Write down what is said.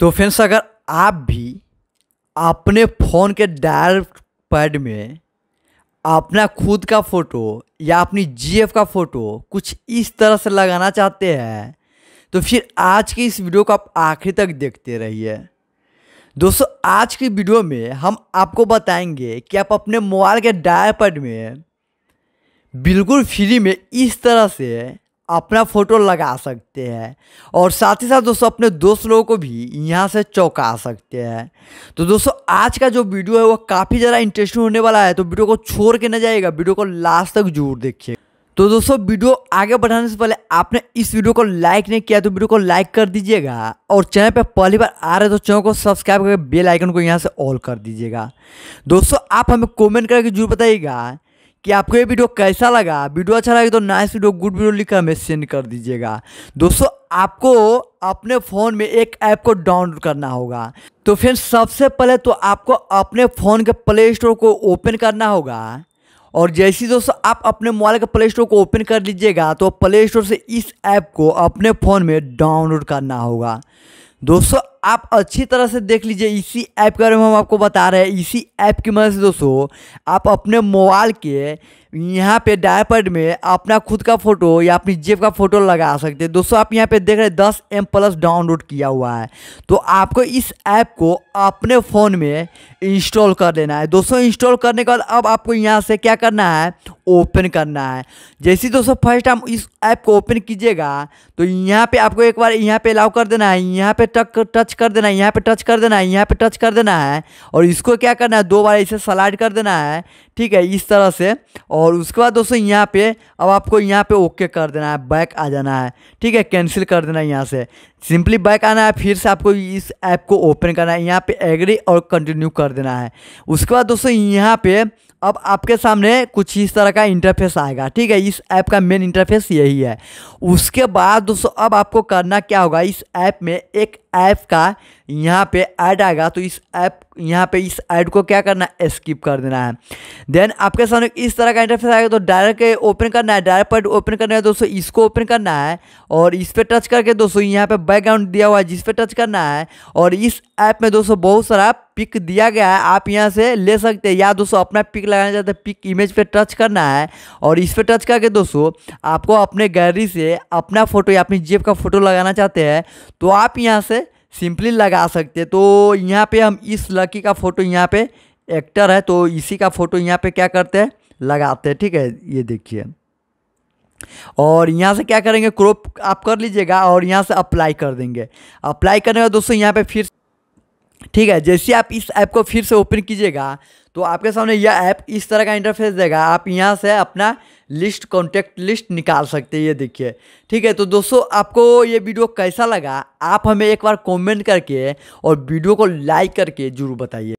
तो फ्रेंड्स अगर आप भी अपने फ़ोन के डायल पैड में अपना खुद का फ़ोटो या अपनी जीएफ का फ़ोटो कुछ इस तरह से लगाना चाहते हैं तो फिर आज की इस वीडियो को आप आखिरी तक देखते रहिए दोस्तों आज की वीडियो में हम आपको बताएंगे कि आप अपने मोबाइल के डायल पैड में बिल्कुल फ्री में इस तरह से अपना फ़ोटो लगा सकते हैं और साथ ही साथ दोस्तों अपने दोस्त लोगों को भी यहाँ से चौंका सकते हैं तो दोस्तों आज का जो वीडियो है वो काफ़ी ज़्यादा इंटरेस्टिंग होने वाला है तो वीडियो को छोड़ के ना जाएगा वीडियो को लास्ट तक जरूर देखिए तो दोस्तों वीडियो आगे बढ़ाने से पहले आपने इस वीडियो को लाइक नहीं किया तो वीडियो को लाइक कर दीजिएगा और चैनल पर पहली बार आ रहे तो चैनल को सब्सक्राइब करके बेल आइकन को यहाँ से ऑल कर दीजिएगा दोस्तों आप हमें कमेंट करके जरूर बताइएगा कि आपको ये वीडियो कैसा लगा वीडियो अच्छा लगे तो नाइस वीडियो गुड वीडियो लिखकर हमें सेंड कर दीजिएगा दोस्तों आपको अपने फ़ोन में एक ऐप को डाउनलोड करना होगा तो फिर सबसे पहले तो आपको अपने फ़ोन के प्ले स्टोर को ओपन करना होगा और जैसे दोस्तों आप अपने मोबाइल के प्ले स्टोर को ओपन कर लीजिएगा तो प्ले स्टोर से इस ऐप को अपने फ़ोन में डाउनलोड करना होगा दोस्तों आप अच्छी तरह से देख लीजिए इसी ऐप के बारे में हम आपको बता रहे हैं इसी ऐप की मदद से दोस्तों आप अपने मोबाइल के यहाँ पे डायपर्ड में अपना खुद का फोटो या अपनी जेब का फोटो लगा सकते हैं दोस्तों आप यहाँ पे देख रहे हैं दस एम प्लस डाउनलोड किया हुआ है तो आपको इस ऐप को अपने फ़ोन में इंस्टॉल कर देना है दोस्तों इंस्टॉल करने के बाद अब आपको यहाँ से क्या करना है ओपन करना है जैसे दोस्तों फर्स्ट टाइम इस ऐप को ओपन कीजिएगा तो यहाँ पर आपको एक बार यहाँ पे अलाउ कर देना है यहाँ पर टक टच टच कर देना है यहाँ पे टच कर देना है यहाँ पे टच कर देना है और इसको क्या करना है दो बार इसे सलाइड कर देना है ठीक है इस तरह से और उसके बाद दोस्तों यहाँ पे अब आपको यहाँ पे ओके कर देना है बैक आ जाना है ठीक है कैंसिल कर देना है यहाँ से सिंपली बैक आना है फिर से आपको इस ऐप को ओपन करना है यहाँ पर एग्री और कंटिन्यू कर देना है उसके बाद दोस्तों यहाँ पर अब आपके सामने कुछ इस तरह का इंटरफेस आएगा ठीक है इस ऐप का मेन इंटरफेस यही है उसके बाद दोस्तों अब आपको करना क्या होगा इस ऐप में एक ऐप का यहाँ पे ऐड आएगा तो इस ऐप यहाँ पे इस ऐड को क्या करना है स्किप कर देना है देन आपके सामने इस तरह का इंटरफेस आएगा तो डायरेक्ट ओपन करना है डायरेक्ट पर ओपन करना है दोस्तों इसको ओपन करना है और इस पर टच करके दोस्तों यहाँ पे बैकग्राउंड दिया हुआ है जिस पर टच करना है और इस ऐप में दोस्तों बहुत सारा पिक दिया गया है आप यहाँ से ले सकते हैं या दोस्तों अपना पिक लगाना चाहते हैं पिक इमेज पे टच करना है और इस पर टच करके दोस्तों आपको अपने गैलरी से अपना फोटो या अपनी जेब का फोटो लगाना चाहते हैं तो आप यहाँ से सिंपली लगा सकते तो यहाँ पे हम इस लकी का फ़ोटो यहाँ पे एक्टर है तो इसी का फ़ोटो यहाँ पे क्या करते हैं लगाते हैं ठीक है ये देखिए और यहाँ से क्या करेंगे क्रॉप आप कर लीजिएगा और यहाँ से अप्लाई कर देंगे अप्लाई करने का दोस्तों यहाँ पे फिर ठीक है जैसे आप इस ऐप को फिर से ओपन कीजिएगा तो आपके सामने यह ऐप इस तरह का इंटरफेस देगा आप यहाँ से अपना लिस्ट कॉन्टैक्ट लिस्ट निकाल सकते हैं ये देखिए ठीक है तो दोस्तों आपको ये वीडियो कैसा लगा आप हमें एक बार कमेंट करके और वीडियो को लाइक करके जरूर बताइए